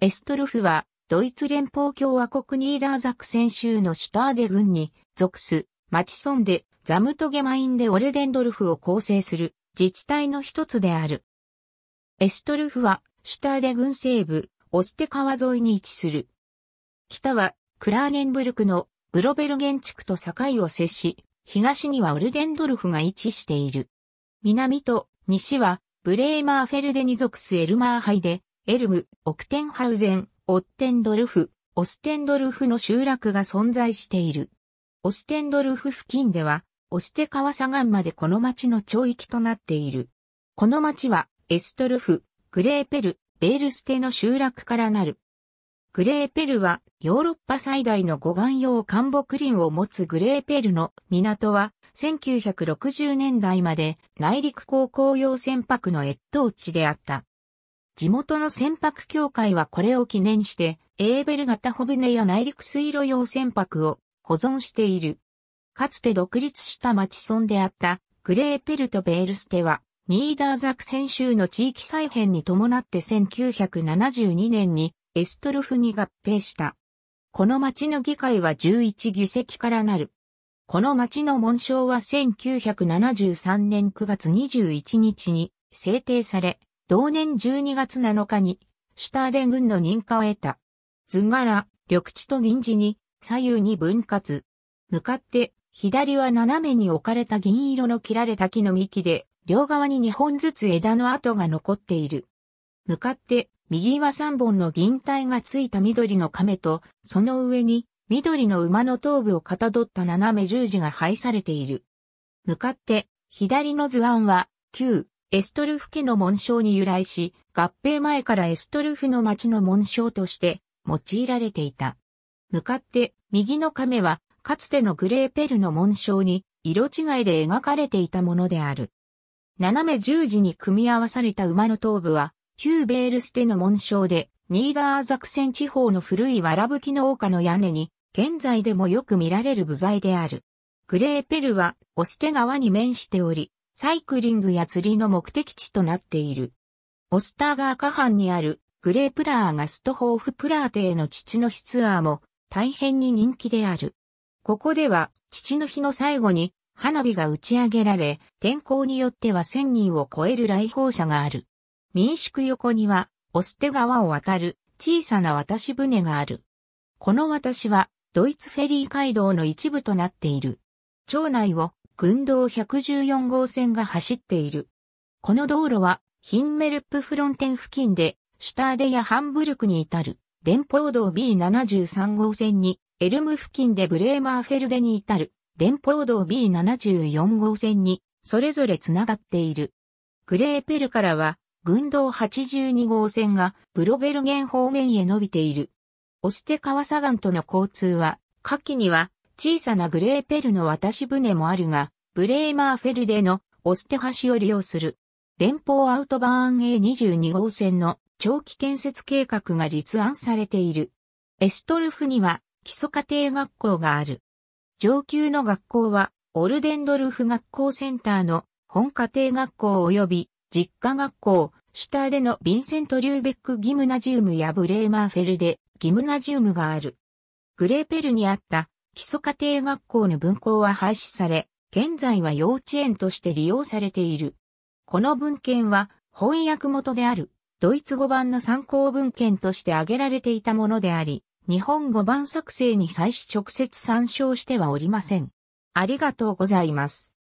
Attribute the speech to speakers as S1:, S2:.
S1: エストルフは、ドイツ連邦共和国ニーダーザクセン州のシュターデ郡に属す、マチソンで、ザムトゲマインでオルデンドルフを構成する自治体の一つである。エストルフは、シュターデ郡西部、オステ川沿いに位置する。北は、クラーネンブルクのブロベルゲン地区と境を接し、東にはオルデンドルフが位置している。南と西は、ブレーマーフェルデに属すエルマーハイで、エルム、オクテンハウゼン、オッテンドルフ、オステンドルフの集落が存在している。オステンドルフ付近では、オステ川左岸までこの町の町域となっている。この町は、エストルフ、グレーペル、ベールステの集落からなる。グレーペルは、ヨーロッパ最大の護岸用ク木林を持つグレーペルの港は、1960年代まで内陸航行用船舶の越冬地であった。地元の船舶協会はこれを記念して、エーベル型小船や内陸水路用船舶を保存している。かつて独立した町村であったグレーペルト・ベールステは、ニーダーザクセン州の地域再編に伴って1972年にエストルフに合併した。この町の議会は11議席からなる。この町の紋章は1973年9月21日に制定され、同年12月7日に、シュターデン軍の認可を得た。図柄、緑地と銀地に、左右に分割。向かって、左は斜めに置かれた銀色の切られた木の幹で、両側に2本ずつ枝の跡が残っている。向かって、右は3本の銀体がついた緑の亀と、その上に、緑の馬の頭部をかたどった斜め十字が配されている。向かって、左の図案は、旧、エストルフ家の紋章に由来し、合併前からエストルフの町の紋章として用いられていた。向かって右の亀は、かつてのグレーペルの紋章に色違いで描かれていたものである。斜め十字に組み合わされた馬の頭部は、旧ベールステの紋章で、ニーダーザクセン地方の古いわらぶきの丘の屋根に、現在でもよく見られる部材である。グレーペルは、オステ川に面しており、サイクリングや釣りの目的地となっている。オスターガー下半にあるグレープラーガストホーフプラーテへの父の日ツアーも大変に人気である。ここでは父の日の最後に花火が打ち上げられ、天候によっては1000人を超える来訪者がある。民宿横には、オステ川を渡る小さな渡し船がある。この渡しは、ドイツフェリー街道の一部となっている。町内を軍道114号線が走っている。この道路はヒンメルプフロンテン付近でシュターデやハンブルクに至る連邦道 B73 号線にエルム付近でブレーマーフェルデに至る連邦道 B74 号線にそれぞれつながっている。グレーペルからは軍道82号線がブロベルゲン方面へ伸びている。オステ川ガンとの交通は、下記には小さなグレーペルの渡し船もあるが、ブレーマーフェルデのオステ橋を利用する。連邦アウトバーン A22 号線の長期建設計画が立案されている。エストルフには基礎家庭学校がある。上級の学校はオルデンドルフ学校センターの本家庭学校及び実家学校、シュターでのヴィンセント・リューベック・ギムナジウムやブレーマーフェルデ・ギムナジウムがある。グレーペルにあった基礎家庭学校の分校は廃止され、現在は幼稚園として利用されている。この文献は翻訳元であるドイツ語版の参考文献として挙げられていたものであり、日本語版作成に際し直接参照してはおりません。ありがとうございます。